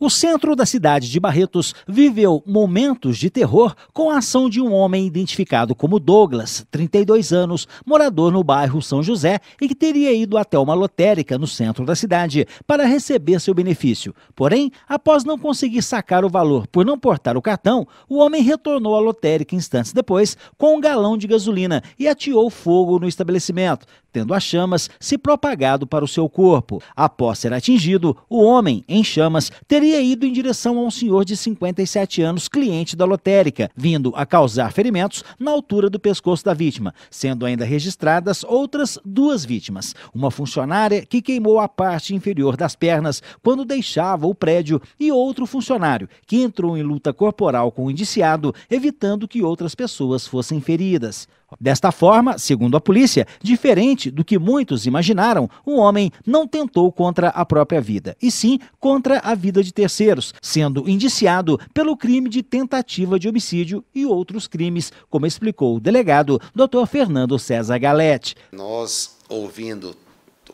O centro da cidade de Barretos viveu momentos de terror com a ação de um homem identificado como Douglas, 32 anos, morador no bairro São José e que teria ido até uma lotérica no centro da cidade para receber seu benefício. Porém, após não conseguir sacar o valor por não portar o cartão, o homem retornou à lotérica instantes depois com um galão de gasolina e atirou fogo no estabelecimento tendo as chamas se propagado para o seu corpo. Após ser atingido, o homem, em chamas, teria ido em direção a um senhor de 57 anos, cliente da lotérica, vindo a causar ferimentos na altura do pescoço da vítima, sendo ainda registradas outras duas vítimas. Uma funcionária que queimou a parte inferior das pernas quando deixava o prédio e outro funcionário que entrou em luta corporal com o indiciado, evitando que outras pessoas fossem feridas. Desta forma, segundo a polícia, diferente do que muitos imaginaram, o homem não tentou contra a própria vida, e sim contra a vida de terceiros, sendo indiciado pelo crime de tentativa de homicídio e outros crimes, como explicou o delegado Dr. Fernando César Galete. Nós, ouvindo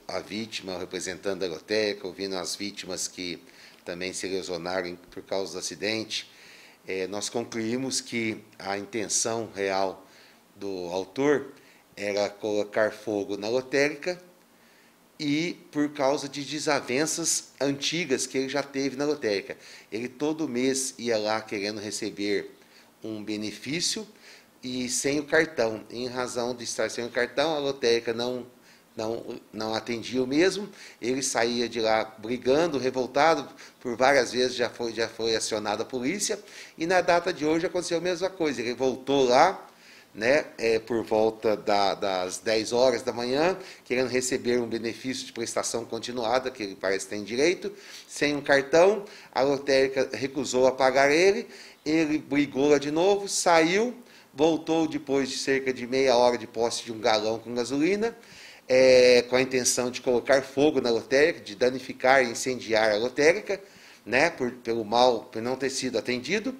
a vítima, representando a Agroteca, ouvindo as vítimas que também se lesionaram por causa do acidente, eh, nós concluímos que a intenção real do autor era colocar fogo na lotérica e por causa de desavenças antigas que ele já teve na lotérica. Ele todo mês ia lá querendo receber um benefício e sem o cartão. Em razão de estar sem o cartão, a lotérica não não, não atendia o mesmo, ele saía de lá brigando, revoltado, por várias vezes já foi, já foi acionada a polícia, e na data de hoje aconteceu a mesma coisa, ele voltou lá, né, é, por volta da, das 10 horas da manhã, querendo receber um benefício de prestação continuada, que ele parece que tem direito, sem um cartão, a lotérica recusou a pagar ele, ele brigou lá de novo, saiu, voltou depois de cerca de meia hora de posse de um galão com gasolina, é, com a intenção de colocar fogo na lotérica, de danificar e incendiar a lotérica, né, por, pelo mal, por não ter sido atendido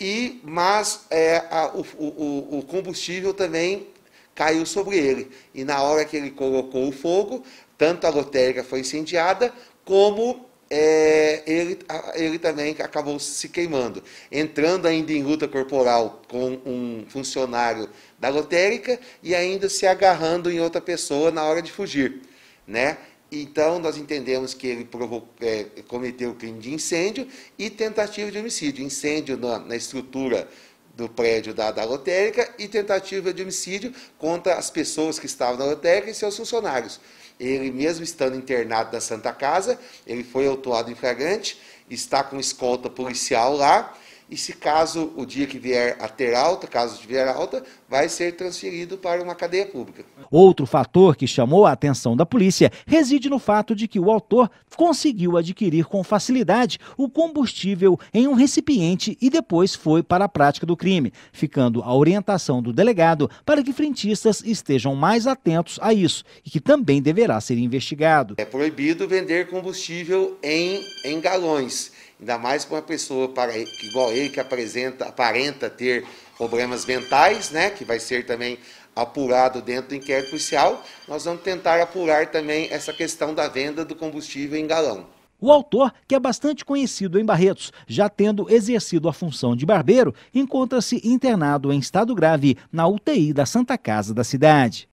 e mas é, a, o, o, o combustível também caiu sobre ele. E na hora que ele colocou o fogo, tanto a lotérica foi incendiada, como é, ele, ele, também acabou se queimando, entrando ainda em luta corporal com um funcionário da lotérica e ainda se agarrando em outra pessoa na hora de fugir, né? Então, nós entendemos que ele provocou, é, cometeu o crime de incêndio e tentativa de homicídio. Incêndio na, na estrutura do prédio da, da lotérica e tentativa de homicídio contra as pessoas que estavam na lotérica e seus funcionários. Ele, mesmo estando internado na Santa Casa, ele foi autuado em flagrante, está com escolta policial lá, e se caso o dia que vier a ter alta, caso tiver alta, vai ser transferido para uma cadeia pública. Outro fator que chamou a atenção da polícia reside no fato de que o autor conseguiu adquirir com facilidade o combustível em um recipiente e depois foi para a prática do crime, ficando a orientação do delegado para que frentistas estejam mais atentos a isso e que também deverá ser investigado. É proibido vender combustível em, em galões Ainda mais para uma pessoa para, igual ele, que apresenta, aparenta ter problemas mentais, né, que vai ser também apurado dentro do inquérito policial, nós vamos tentar apurar também essa questão da venda do combustível em galão. O autor, que é bastante conhecido em Barretos, já tendo exercido a função de barbeiro, encontra-se internado em estado grave na UTI da Santa Casa da cidade.